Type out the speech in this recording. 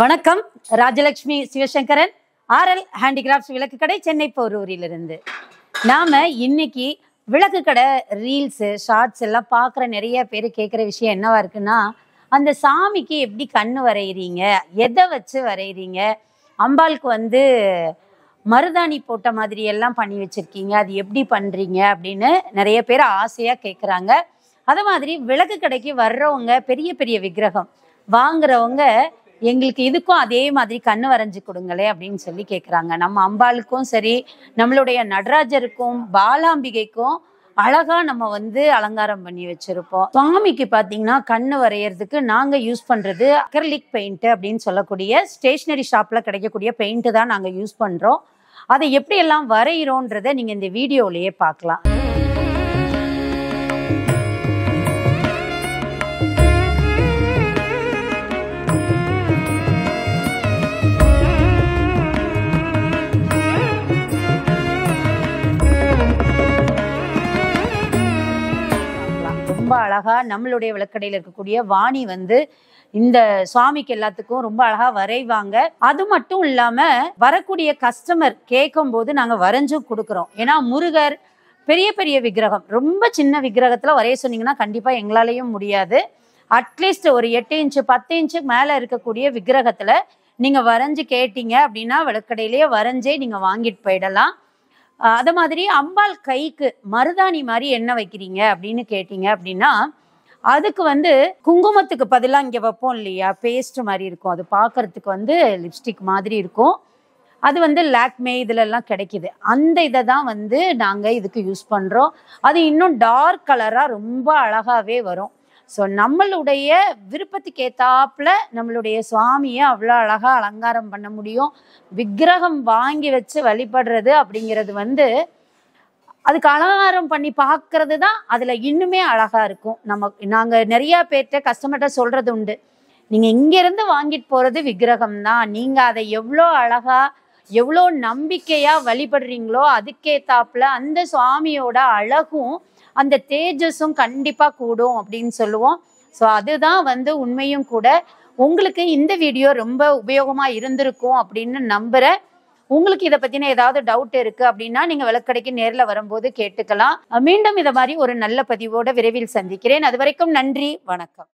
வணக்கம் Rajalakshmi Sivasankaran RL handicrafts விளக்கு கடை சென்னை போரூரிலிருந்து நாம் இன்னைக்கு விளக்கு கடை ரீல்ஸு ஷார்ட்ஸ் எல்லாம் பார்க்குற நிறைய பேர் கேட்குற விஷயம் என்னவா இருக்குன்னா அந்த சாமிக்கு எப்படி கண்ணு வரைகிறீங்க எதை வச்சு வரைகிறீங்க அம்பாளுக்கு வந்து மருதாணி போட்ட மாதிரி எல்லாம் பண்ணி வச்சுருக்கீங்க அது எப்படி பண்ணுறீங்க அப்படின்னு நிறைய பேர் ஆசையாக கேட்குறாங்க அதே மாதிரி விளக்கு கடைக்கு வர்றவங்க பெரிய பெரிய விக்கிரகம் வாங்குறவங்க எங்களுக்கு இதுக்கும் அதே மாதிரி கண்ணு வரைஞ்சி கொடுங்களே அப்படின்னு சொல்லி கேட்குறாங்க நம்ம அம்பாளுக்கும் சரி நம்மளுடைய நடராஜருக்கும் பாலாம்பிகைக்கும் அழகா நம்ம வந்து அலங்காரம் பண்ணி வச்சிருப்போம் சுவாமிக்கு பாத்தீங்கன்னா கண்ணு வரையறதுக்கு நாங்க யூஸ் பண்றது அக்ரலிக் பெயிண்ட் அப்படின்னு சொல்லக்கூடிய ஸ்டேஷ்னரி ஷாப்ல கிடைக்கக்கூடிய பெயிண்ட் தான் நாங்க யூஸ் பண்றோம் அதை எப்படியெல்லாம் வரைகிறோன்றத நீங்க இந்த வீடியோலயே பார்க்கலாம் ரொம்ப நம்மளுடைய விளக்கடையில் இருக்கக்கூடிய வாணி வந்து இந்த சுவாமிக்கு எல்லாத்துக்கும் ரொம்ப அழகா வரைவாங்க அது மட்டும் இல்லாம வரக்கூடிய கஸ்டமர் கேட்கும் போது நாங்க வரைஞ்சும் கொடுக்குறோம் ஏன்னா முருகர் பெரிய பெரிய விக்கிரகம் ரொம்ப சின்ன விக்கிரகத்துல வரைய சொன்னீங்கன்னா கண்டிப்பா எங்களாலையும் முடியாது அட்லீஸ்ட் ஒரு எட்டு இன்ச்சு பத்து இன்ச்சு மேல இருக்கக்கூடிய விக்கிரகத்துல நீங்க வரைஞ்சு கேட்டீங்க அப்படின்னா விளக்கடையிலேயே வரைஞ்சே நீங்க வாங்கிட்டு போயிடலாம் அதை மாதிரி அம்பாள் கைக்கு மருதாணி மாதிரி என்ன வைக்கிறீங்க அப்படின்னு கேட்டீங்க அப்படின்னா அதுக்கு வந்து குங்குமத்துக்கு பதிலாக இங்கே வைப்போம் இல்லையா பேஸ்ட் மாதிரி இருக்கும் அது பார்க்கறதுக்கு வந்து லிப்ஸ்டிக் மாதிரி இருக்கும் அது வந்து லாக்மே இதுலலாம் கிடைக்கிது அந்த இதை தான் வந்து நாங்கள் இதுக்கு யூஸ் பண்ணுறோம் அது இன்னும் டார்க் கலராக ரொம்ப அழகாகவே வரும் ஸோ நம்மளுடைய விருப்பத்துக்கு ஏத்தாப்புல நம்மளுடைய சுவாமியை அவ்வளோ அழகாக அலங்காரம் பண்ண முடியும் விக்கிரகம் வாங்கி வச்சு வழிபடுறது அப்படிங்கிறது வந்து அதுக்கு அலங்காரம் பண்ணி பார்க்கறது தான் அதில் இன்னுமே அழகாக இருக்கும் நம்ம நாங்கள் நிறையா பேர்கிட்ட கஸ்டமர்கிட்ட சொல்கிறது உண்டு நீங்கள் இங்கேருந்து வாங்கிட்டு போகிறது விக்கிரகம் தான் நீங்கள் அதை எவ்வளோ அழகாக எவ்வளோ நம்பிக்கையாக வழிபடுறீங்களோ அதுக்கேத்தாப்புல அந்த சுவாமியோட அழகும் அந்த தேஜஸும் கண்டிப்பாக கூடும் அப்படின்னு சொல்லுவோம் ஸோ அதுதான் வந்து உண்மையும் கூட உங்களுக்கு இந்த வீடியோ ரொம்ப உபயோகமாக இருந்திருக்கும் அப்படின்னு நம்புகிறேன் உங்களுக்கு இதை பற்றின ஏதாவது டவுட் இருக்குது அப்படின்னா நீங்கள் விளக்கடைக்கு நேரில் வரும்போது கேட்டுக்கலாம் மீண்டும் இதை மாதிரி ஒரு நல்ல பதிவோட விரைவில் சந்திக்கிறேன் அது வரைக்கும் நன்றி வணக்கம்